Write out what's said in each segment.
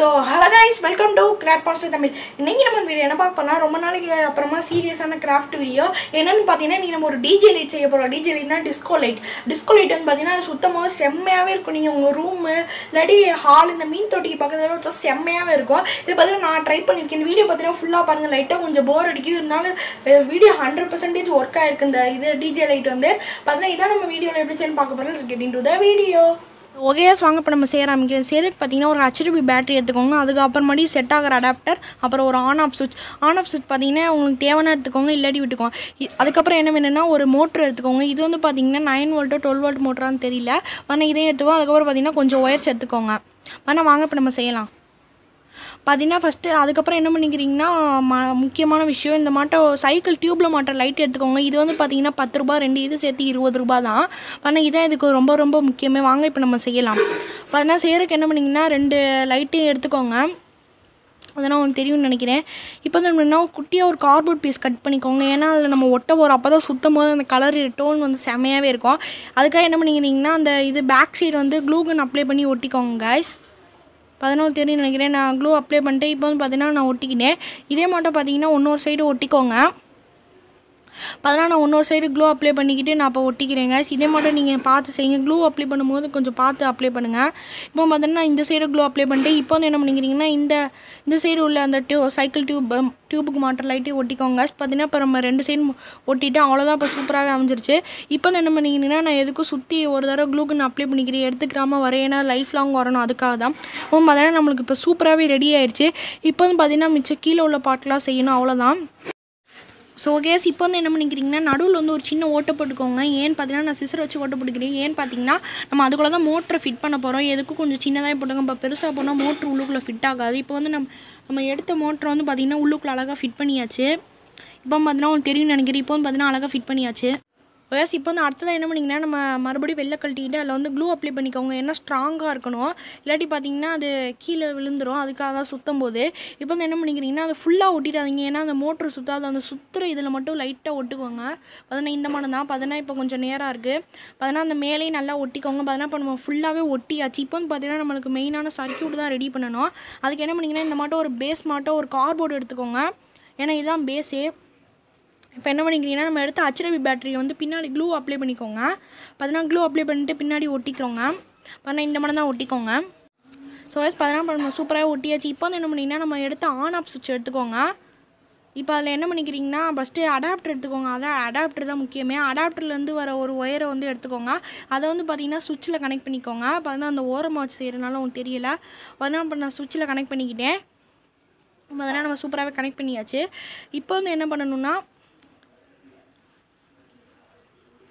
so hello guys welcome to craft master Tamil இன்றைக்கி நம்ம video என்ன பார்க்க போனால் ரொம்ப நாளைக்கு அப்புறமா சீரியஸான கிராஃப்ட் வீடியோ என்னென்னு பார்த்தீங்கன்னா நீங்கள் நம்ம ஒரு டிஜே லைட் செய்ய போகிறோம் டிஜே லைட்னா டிஸ்கோ லைட் டிஸ்கோ லைட் வந்து பார்த்தீங்கன்னா சுத்தமாக செம்மையாகவே இருக்கும் நீங்கள் உங்கள் ரூமு இல்லாட்டி ஹால் இந்த மீன் தொட்டிக்கு பக்கத்தில் வச்சா செம்மையாகவே இருக்கும் இது பார்த்தீங்கன்னா நான் ட்ரை பண்ணியிருக்கேன் இந்த வீடியோ பார்த்தீங்கன்னா ஃபுல்லாக பாருங்கள் லைட்டாக கொஞ்சம் போர் அடிக்கும் இருந்தாலும் வீடியோ ஹண்ட்ரட் பர்சன்டேஜ் ஒர்க் ஆயிருக்கு இந்த இது டிஜே லைட் வந்து பார்த்தீங்கன்னா இதான் நம்ம வீடியோவில் எப்படி செய்யணும் பார்க்க போகிறோம் getting to the video okays வாங்க இப்போ நம்ம செய்ய ஆரம்பிக்கிறோம் செய்துட்டு பார்த்தீங்கன்னா ஒரு ஹெச்டிபி பேட்டரி எடுத்துக்கோங்க அதுக்கப்புறமாட்டி செட் ஆகிற அடாப்டர் அப்புறம் ஒரு ஆன் ஆஃப் சுவிட்ச் ஆன் ஆஃப் சுவிட்ச் பார்த்தீங்கன்னா உங்களுக்கு தேவையான எடுத்துக்கோங்க இல்லாட்டி விட்டுக்கோங்க அதுக்கப்புறம் என்ன வேணும்னா ஒரு மோட்ரு எடுத்துக்கோங்க இது வந்து பார்த்தீங்கன்னா நைன் வோல்ட்டோ டுவெல் வோல்ட் மோட்டரானு தெரியல ஆனால் இதையும் எடுத்துக்கோங்க அதுக்கப்புறம் பார்த்தீங்கன்னா கொஞ்சம் ஒயர்ஸ் எடுத்துக்கோங்க ஆனால் வாங்க இப்போ நம்ம செய்யலாம் பார்த்தீங்கன்னா ஃபஸ்ட்டு அதுக்கப்புறம் என்ன பண்ணிக்கிறீங்கன்னா ம முக்கியமான விஷயம் இந்த மாட்டோம் சைக்கிள் டியூப்பில் மாட்டுற லைட் எடுத்துக்கோங்க இது வந்து பார்த்தீங்கன்னா பத்து ரூபா ரெண்டு இது சேர்த்து இருபது ரூபா தான் ஆனால் இதான் இதுக்கு ரொம்ப ரொம்ப முக்கியமே வாங்க இப்போ நம்ம செய்யலாம் பார்த்தீங்கன்னா செய்கிறதுக்கு என்ன பண்ணிங்கன்னா ரெண்டு லைட்டையும் எடுத்துக்கோங்க அதெல்லாம் உங்களுக்கு தெரியும்னு நினைக்கிறேன் இப்போ வந்து என்னன்னா குட்டியாக ஒரு கார்போர்ட் பீஸ் கட் பண்ணிக்கோங்க ஏன்னா அதில் நம்ம ஒட்ட போகிறோம் அப்போ தான் சுத்தம் போது அந்த கலர் டோன் வந்து செமையாகவே இருக்கும் அதுக்காக என்ன பண்ணிக்கிறீங்கன்னா அந்த இது பேக் சைடு வந்து க்ளூகன் அப்ளை பண்ணி ஒட்டிக்கோங்க கைஸ் பதினோரு தேதி நினைக்கிறேன் நான் க்ளூ அப்ளை பண்ணிட்டு இப்போ வந்து பார்த்தீங்கன்னா நான் ஒட்டிக்கிட்டேன் இதே மட்டும் பார்த்தீங்கன்னா இன்னொரு சைடு ஒட்டிக்கோங்க அதெல்லாம் நான் இன்னொரு சைடு க்ளூ அப்ளை பண்ணிக்கிட்டு நான் இப்போ ஒட்டிக்கிறேங்க இதே மட்டும் நீங்கள் பார்த்து செய்யுங்க க்ளூ அப்ளை பண்ணும்போது கொஞ்சம் பார்த்து அப்ளை பண்ணுங்கள் இப்போ பார்த்தீங்கன்னா இந்த சைடு க்ளூ அப்ளை பண்ணிட்டு இப்போ வந்து என்ன பண்ணிக்கிறீங்கன்னா இந்த இந்த சைடு உள்ள அந்த டியூ சைக்கிள் டியூப் டியூபுக்கு மாட்டர் லைட்டே ஒட்டிக்கோங்க பார்த்தீங்கன்னா இப்போ நம்ம ரெண்டு சைடும் ஒட்டிட்டு அவ்வளோதான் இப்போ சூப்பராகவே அமைஞ்சிருச்சு இப்போ வந்து என்ன பண்ணிக்கிறீங்கன்னா நான் எதுக்கும் சுற்றி ஒரு தடவை க்ளூக்கு நான் அப்ளை பண்ணிக்கிறேன் எடுத்துக்கிறாமல் வரையினா லைஃப் லாங் வரணும் அதுக்காக தான் இப்போ பார்த்தீங்கன்னா நம்மளுக்கு இப்போ சூப்பராகவே ரெடி ஆயிடுச்சு இப்போ வந்து பார்த்தீங்கன்னா மிச்சம் கீழே உள்ள பாட்டெலாம் செய்யணும் அவ்வளோதான் ஸோ கேஸ் இப்போ வந்து என்ன பண்ணிக்கிறீங்கன்னா நடுவில் வந்து ஒரு சின்ன ஓட்டை போட்டுக்கோங்க ஏன்னு பார்த்தீங்கன்னா நான் சிசர் வச்சு ஓட்டை போட்டுக்கிறேன் ஏன்னு பார்த்தீங்கன்னா நம்ம அதுக்குள்ளே தான் மோட்டரை ஃபிட் பண்ண போகிறோம் எதுக்கும் கொஞ்சம் சின்னதாக போட்டுங்க இப்போ பெருசாக போனால் மோட்ரு உள்ளுக்குள்ளே ஃபிட் ஆகாது இப்போ வந்து நம்ம நம்ம எடுத்த மோட்டரை வந்து பார்த்திங்கன்னா உள்ளுக்குள்ளே அழகாக ஃபிட் பண்ணியாச்சு இப்போ பார்த்தீங்கன்னா உங்களுக்கு தெரியும்னு நினைக்கிறேன் இப்போ வந்து பார்த்தீங்கன்னா அழகாக ஃபிட் பண்ணியாச்சு ஒயாஸ் இப்போ வந்து அடுத்ததாக என்ன பண்ணிங்கன்னா நம்ம மறுபடியும் வெளில கழட்டிக்கிட்டு அதில் வந்து க்ளூ அப்ளை பண்ணிக்கோங்க என்ன ஸ்ட்ராங்காக இருக்கணும் இல்லாட்டி பார்த்தீங்கன்னா அது கீழே விழுந்துடும் அதுக்காக தான் சுற்றும் போது இப்போ வந்து என்ன பண்ணிக்கிறீங்கன்னா அது ஃபுல்லாக ஒட்டிடாதீங்க ஏன்னா அந்த மோட்ரு சுற்றாது அந்த சுற்றுற இதில் மட்டும் லைட்டாக ஒட்டுக்கோங்க பதினா இந்த மாதிரி தான் பதினா இப்போ கொஞ்சம் நேராக இருக்குது பதினா அந்த மேலேயும் நல்லா ஒட்டிக்கோங்க பதினா இப்போ நம்ம ஃபுல்லாகவே ஒட்டியாச்சு இப்போ வந்து பார்த்தீங்கன்னா நம்மளுக்கு மெயினான சர்க்கியூட் தான் ரெடி பண்ணணும் அதுக்கு என்ன பண்ணிங்கன்னா இந்த மாட்டோம் ஒரு பேஸ் மாட்டோம் ஒரு கார்போர்டு எடுத்துக்கோங்க ஏன்னா இதுதான் பேஸே இப்போ என்ன பண்ணிக்கிறீங்கன்னா நம்ம எடுத்த அச்சரவி பேட்டரியை வந்து பின்னாடி க்ளூ அப்ளை பண்ணிக்கோங்க பதினாலு க்ளூ அப்ளை பண்ணிட்டு பின்னாடி ஒட்டிக்கிறோங்க பதினா இந்த மாதிரி தான் ஒட்டிக்கோங்க ஸோ எஸ் பதினா பண்ண சூப்பராக ஒட்டியாச்சு இப்போ வந்து என்ன பண்ணிங்கன்னா நம்ம எடுத்து ஆன் ஆஃப் சுவிட்ச் எடுத்துக்கோங்க இப்போ அதில் என்ன பண்ணிக்கிறீங்கன்னா ஃபஸ்ட்டு அடாப்டர் எடுத்துக்கோங்க அதான் அடாப்டர் தான் முக்கியமே அடாப்டர்லேருந்து வர ஒரு ஒயரை வந்து எடுத்துக்கோங்க அதை வந்து பார்த்திங்கன்னா சுவிட்சில் கனெக்ட் பண்ணிக்கோங்க அப்போ வந்து அந்த ஓரமாக வச்சு செய்கிறனால உங்களுக்கு தெரியல பதினாலு பண்ண சுவிட்சில் கனெக்ட் பண்ணிக்கிட்டேன் அதெல்லாம் நம்ம சூப்பராகவே கனெக்ட் பண்ணியாச்சு இப்போ வந்து என்ன பண்ணணும்னா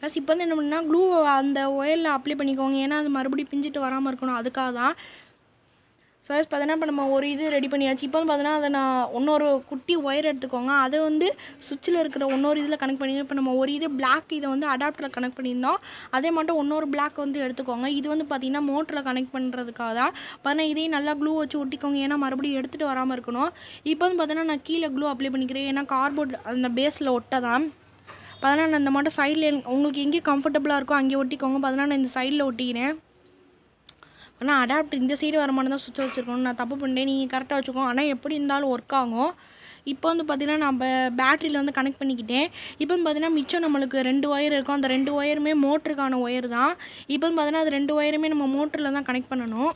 ப்ளஸ் இப்போ வந்து என்ன பண்ணுன்னா க்ளூ அந்த ஒயரில் அப்ளை பண்ணிக்கோங்க ஏன்னா அது மறுபடியும் பிஞ்சிட்டு வராமல் இருக்கணும் அதுக்காக தான் ஸோ பார்த்தீங்கன்னா இப்போ நம்ம ஒரு இது ரெடி பண்ணியாச்சு இப்போ வந்து பார்த்தீங்கன்னா அதை நான் இன்னொரு குட்டி ஒயர் எடுத்துக்கோங்க அதை வந்து சுவிட்சில் இருக்கிற இன்னொரு இதில் கனெக்ட் பண்ணி இப்போ நம்ம ஒரு இது பிளாக் இதை வந்து அடாப்டரில் கனெக்ட் பண்ணியிருந்தோம் அதே மட்டும் இன்னொரு பிளாக் வந்து எடுத்துக்கோங்க இது வந்து பார்த்திங்கன்னா மோட்டரில் கனெக்ட் பண்ணுறதுக்காக தான் பார்த்தீங்கன்னா இதையும் நல்லா க்ளூ வச்சு ஒட்டிக்கோங்க ஏன்னா மறுபடியும் எடுத்துகிட்டு வராமல் இருக்கணும் இப்போ வந்து பார்த்தீங்கன்னா நான் கீழே க்ளூ அப்ளை பண்ணிக்கிறேன் ஏன்னா கார்போர்ட் அந்த பேஸில் ஒட்ட தான் பதினாறு அந்த மாட்டம் சைடில் உங்களுக்கு எங்கே கம்ஃபர்டபுளாக இருக்கோ அங்கே ஒட்டிக்கோங்க பதினாறு இந்த சைடில் ஒட்டிக்கிறேன் ஆனால் அடாப்டர் இந்த சைடு வர மாதிரி தான் சுவிட்ச் வச்சுருக்கோம் நான் தப்பு பண்ணிட்டேன் நீங்கள் கரெக்டாக வச்சுக்கோங்க ஆனால் எப்படி இருந்தாலும் ஒர்க் ஆகும் இப்போ வந்து பார்த்திங்கன்னா நம்ம பேட்டரியில் வந்து கனெக்ட் பண்ணிக்கிட்டேன் இப்போ வந்து பார்த்திங்கன்னா மிச்சம் நம்மளுக்கு ரெண்டு ஒயர் இருக்கும் அந்த ரெண்டு ஒயருமே மோட்டருக்கான ஒயர் தான் இப்போ வந்து பார்த்திங்கன்னா அது ரெண்டு ஒயருமே நம்ம மோட்டரில் தான் கனெக்ட் பண்ணணும்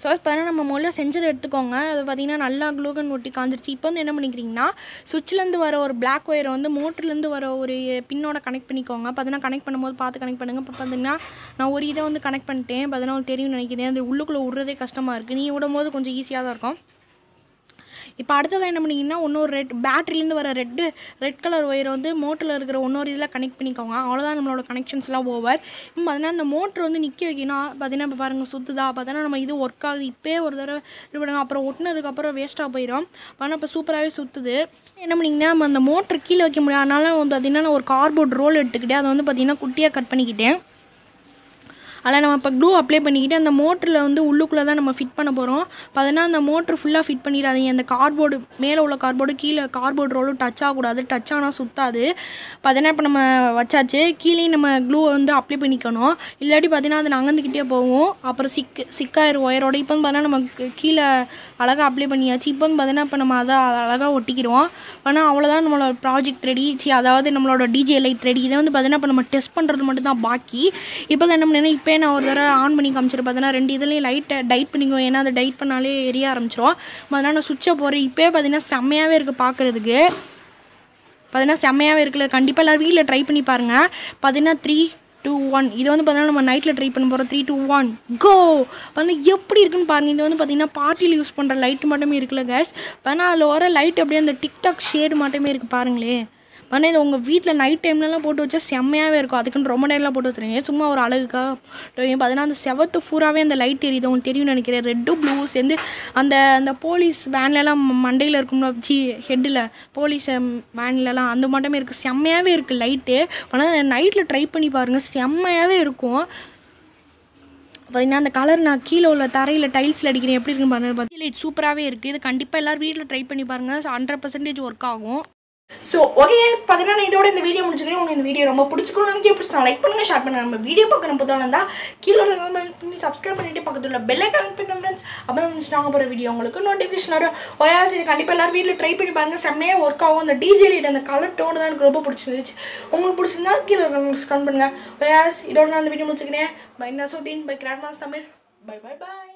ஸோ பார்த்தீங்கன்னா நம்ம முதல்ல செஞ்சதை எடுத்துக்கோங்க அது பார்த்திங்கன்னா நல்லா க்ளூகன் ஒட்டி காஞ்சிருச்சு இப்போ வந்து என்ன பண்ணிக்கிறீங்கன்னா சுவிட்சிலேருந்து வர ஒரு பிளாக் ஒயரை வந்து மோட்டர்லேருந்து வர ஒரு பின்னோட கனெக்ட் பண்ணிக்கோங்க பார்த்தீங்கன்னா கனெக்ட் பண்ணும்போது பார்த்து கனெக்ட் பண்ணுங்கள் இப்போ பார்த்தீங்கன்னா நான் ஒரு இதை வந்து கனெக்ட் பண்ணிட்டேன் பார்த்தீங்கன்னா தெரியும் நினைக்கிறேன் அது உள்ளுக்குள்ளே விடுறதே கஷ்டமாக இருக்குது நீ விடும்போது கொஞ்சம் ஈஸியாக தான் இருக்கும் இப்போ அடுத்ததாக என்ன பண்ணிங்கன்னா இன்னொரு ரெட் பேட்டரிலேருந்து வர ரெட்டு ரெட் கலர் ஒயர் வந்து மோட்டரில் இருக்கிற இன்னொரு இதில் கனெக்ட் பண்ணிக்கோங்க அவ்வளோதான் நம்மளோட கனெக்ஷன்ஸ்லாம் ஓவர் பார்த்தீங்கன்னா அந்த மோட்ரு வந்து நிற்க வைக்கணும் பார்த்தீங்கன்னா இப்போ பாருங்கள் சுற்றுதா பார்த்தோன்னா நம்ம இது ஒர்க் ஆகுது இப்போயே ஒரு தடவை இது பண்ணுங்க அப்புறம் ஒட்டினதுக்கப்புறம் வேஸ்ட்டாக போயிடும் ஆனால் இப்போ சூப்பராகவே சுற்றுது என்ன பண்ணிங்கன்னா நம்ம அந்த மோட்ரு கீழே வைக்க முடியாது அதனால் வந்து பார்த்திங்கன்னா நான் ஒரு கார்போர்ட் ரோல் எடுத்துக்கிட்டேன் அதை வந்து பார்த்திங்கன்னா குட்டியாக கட் பண்ணிக்கிட்டேன் அதில் நம்ம இப்போ க்ளூ அப்ளை பண்ணிக்கிட்டு அந்த மோட்டரில் வந்து உள்ளுக்குள்ளே தான் நம்ம ஃபிட் பண்ண போகிறோம் அதனால் அந்த மோட்ரு ஃபுல்லாக ஃபிட் பண்ணிடாதீங்க அந்த கார்போர்டு மேலே உள்ள கார்போர்டு கீழே கார்போர்டு ரோலும் டச் ஆகக்கூடாது டச் ஆனால் சுற்றாது பதினா இப்போ நம்ம வச்சாச்சு கீழே நம்ம க்ளூ வந்து அப்ளை பண்ணிக்கணும் இல்லாட்டி பார்த்தீங்கன்னா அது நகர்ந்துக்கிட்டே போவோம் அப்புறம் சிக்கு சிக்காயிரும் ஒயரோட இப்போ பார்த்தீங்கன்னா நம்ம கீழே அழகாக அப்ளை பண்ணியாச்சு இப்போ பார்த்தீங்கன்னா இப்போ நம்ம அதை அழகாக ஒட்டிக்கிடுவோம் ஆனால் அவ்வளோதான் நம்மளோட ப்ராஜெக்ட் ரெடி சி அதாவது நம்மளோட டிஜே லைட் ரெடி இதை வந்து பார்த்தீங்கன்னா இப்போ நம்ம டெஸ்ட் பண்ணுறது மட்டும் தான் பாக்கி இப்போ தான் என்ன பண்ணேன்னா இப்போ நான் ஒரு தடவை ஆன் பண்ணி காமிச்சிரு பார்த்தீங்கன்னா ரெண்டு இதுலேயும் லைட்டை டைட் பண்ணிக்குவோம் ஏன்னா அதை டைட் பண்ணாலே எரிய ஆரம்பிச்சிடும் அதனால் நான் சுவிட்சை போகிறேன் இப்போயே பார்த்தீங்கன்னா செம்மையாகவே இருக்குது பார்க்குறதுக்கு பார்த்தீங்கன்னா செம்மையாகவே இருக்குல்ல கண்டிப்பாக எல்லோரும் வீட்டில் ட்ரை பண்ணி பாருங்கள் பார்த்தீங்கன்னா த்ரீ டூ ஒன் இது வந்து பார்த்தீங்கன்னா நம்ம நைட்டில் ட்ரை பண்ண போகிறோம் த்ரீ டூ ஒன் கோ பண்ணால் எப்படி இருக்குன்னு பாருங்கள் இது வந்து பார்த்தீங்கன்னா பார்ட்டியில் யூஸ் பண்ணுற லைட்டு மட்டுமே இருக்குல்ல கேஸ் பண்ணால் அதில் வர லைட் அப்படியே அந்த டிக்டாக் ஷேடு மட்டுமே இருக்குது பாருங்களேன் ஆனால் இது உங்கள் வீட்டில் நைட் டைம்லலாம் போட்டு வச்சா செம்மையாகவே இருக்கும் அதுக்குன்னு ரொம்ப நேரம்லாம் போட்டு வச்சுருங்க சும்மா ஒரு அழகுக்காக பார்த்தீங்கன்னா அந்த செவத்து ஃபூராகவே அந்த லைட் எரியுது உங்களுக்கு தெரியும்னு நினைக்கிறேன் ரெட்டு ப்ளூ சேர்ந்து அந்த அந்த போலீஸ் வேன்லலாம் மண்டையில் இருக்கும்னா ஜி ஹெட்டில் போலீஸ் வேன்லலாம் அந்த மட்டுமே இருக்குது செம்மையாகவே இருக்குது லைட்டு ஆனால் நைட்டில் ட்ரை பண்ணி பாருங்கள் செம்மையாகவே இருக்கும் பார்த்தீங்கன்னா அந்த கலர் நான் கீழே உள்ள தரையில் டைல்ஸில் அடிக்கிறேன் எப்படி இருக்குன்னு பாருங்கள் லைட் சூப்பராகவே இருக்குது இது கண்டிப்பாக எல்லோரும் வீட்டில் ட்ரை பண்ணி பாருங்கள் ஹண்ட்ரட் பர்சன்டேஜ் ஒர்க் ஆகும் ஸோ ஓகே பார்த்தீங்கன்னா இதோட இந்த வீடியோ முடிச்சுக்கிறேன் உங்களுக்கு இந்த வீடியோ ரொம்ப பிடிச்சிக்கணும் நினைக்க லைக் பண்ணுங்கள் ஷேர் பண்ணுங்க நம்ம வீடியோ பார்க்குற புத்தகம் இருந்தால் கீழே பண்ணி சப்ஸ்கிரைப் பண்ணிட்டு பக்கத்தில் உள்ள பெல்லை கனெக்ட் பண்ண ஃப்ரெண்ட்ஸ் அப்போ நாங்கள் போகிற வீடியோ உங்களுக்கு நோட்டிஃபிகேஷன் வரும் ஓயாஸ் oh இது கண்டிப்பாக எல்லோரும் வீட்டில் ட்ரை பண்ணி பாருங்கள் செம்மையாக ஒர்க் ஆகும் அந்த டிஜே லீட் அந்த கலர் டோன் தான் எனக்கு ரொம்ப பிடிச்சிருந்துச்சு உங்களுக்கு பிடிச்சிருந்தா கீழே கமெண்ட்ஸ் கன் பண்ணுங்கள் ஓயாஸ் இதோட நான் இந்த வீடியோ முடிச்சுக்கிறேன் பை நசோதீன் பை கிராண்ட் மாஸ் தமிழ் பை பை பாய்